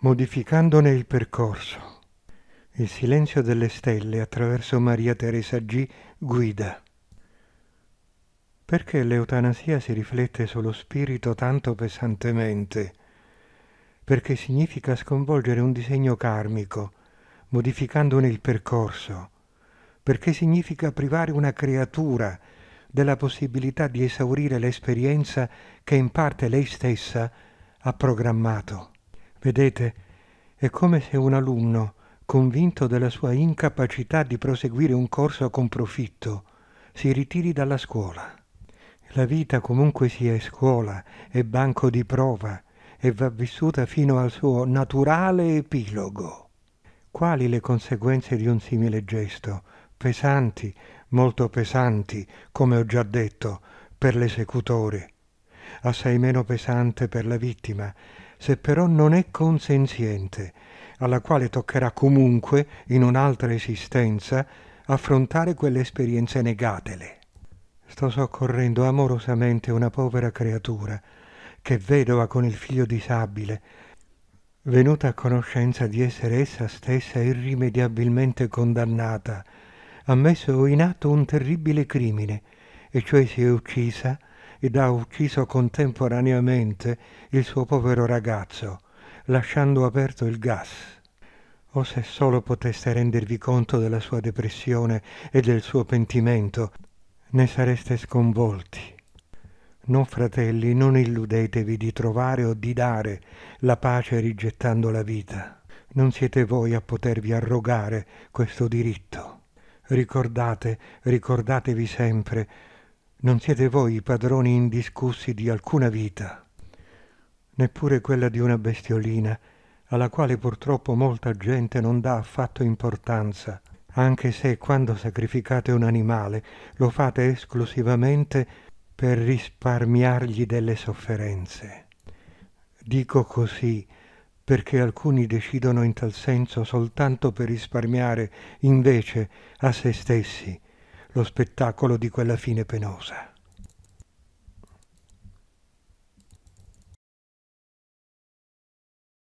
modificandone il percorso. Il silenzio delle stelle attraverso Maria Teresa G. guida. Perché l'eutanasia si riflette sullo spirito tanto pesantemente? Perché significa sconvolgere un disegno karmico, modificandone il percorso. Perché significa privare una creatura della possibilità di esaurire l'esperienza che in parte lei stessa ha programmato. Vedete, è come se un alunno, convinto della sua incapacità di proseguire un corso con profitto, si ritiri dalla scuola. La vita comunque sia scuola, è banco di prova e va vissuta fino al suo naturale epilogo. Quali le conseguenze di un simile gesto? Pesanti, molto pesanti, come ho già detto, per l'esecutore, assai meno pesante per la vittima, se però non è consenziente, alla quale toccherà comunque, in un'altra esistenza, affrontare quelle esperienze negatele. Sto soccorrendo amorosamente una povera creatura, che vedova con il figlio disabile, venuta a conoscenza di essere essa stessa irrimediabilmente condannata, ha messo in atto un terribile crimine, e cioè si è uccisa ed ha ucciso contemporaneamente il suo povero ragazzo, lasciando aperto il gas. O se solo poteste rendervi conto della sua depressione e del suo pentimento, ne sareste sconvolti. Non fratelli, non illudetevi di trovare o di dare la pace rigettando la vita. Non siete voi a potervi arrogare questo diritto. Ricordate, ricordatevi sempre non siete voi i padroni indiscussi di alcuna vita, neppure quella di una bestiolina, alla quale purtroppo molta gente non dà affatto importanza, anche se quando sacrificate un animale lo fate esclusivamente per risparmiargli delle sofferenze. Dico così perché alcuni decidono in tal senso soltanto per risparmiare invece a se stessi lo spettacolo di quella fine penosa.